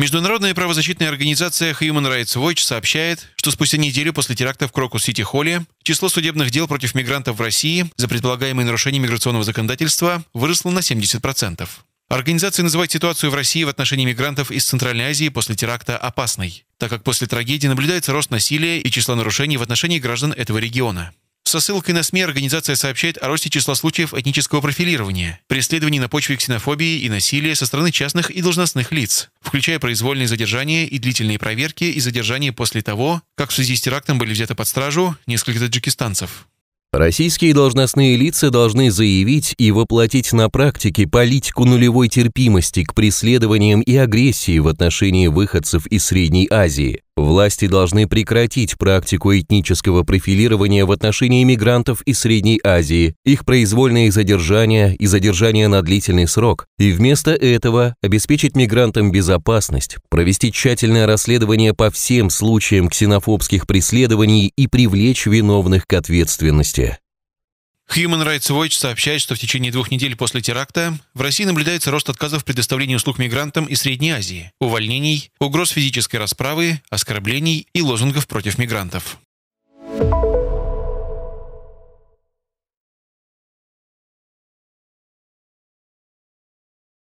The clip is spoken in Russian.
Международная правозащитная организация Human Rights Watch сообщает, что спустя неделю после теракта в Крокус-Сити-Холле число судебных дел против мигрантов в России за предполагаемые нарушения миграционного законодательства выросло на 70%. Организация называет ситуацию в России в отношении мигрантов из Центральной Азии после теракта опасной, так как после трагедии наблюдается рост насилия и числа нарушений в отношении граждан этого региона. Со ссылкой на СМИ организация сообщает о росте числа случаев этнического профилирования, преследований на почве ксенофобии и насилия со стороны частных и должностных лиц, включая произвольные задержания и длительные проверки и задержания после того, как в связи с терактом были взяты под стражу несколько таджикистанцев. Российские должностные лица должны заявить и воплотить на практике политику нулевой терпимости к преследованиям и агрессии в отношении выходцев из Средней Азии, Власти должны прекратить практику этнического профилирования в отношении мигрантов из Средней Азии, их произвольное задержание и задержание на длительный срок, и вместо этого обеспечить мигрантам безопасность, провести тщательное расследование по всем случаям ксенофобских преследований и привлечь виновных к ответственности. Human Rights Watch сообщает, что в течение двух недель после теракта в России наблюдается рост отказов в предоставлении услуг мигрантам из Средней Азии, увольнений, угроз физической расправы, оскорблений и лозунгов против мигрантов.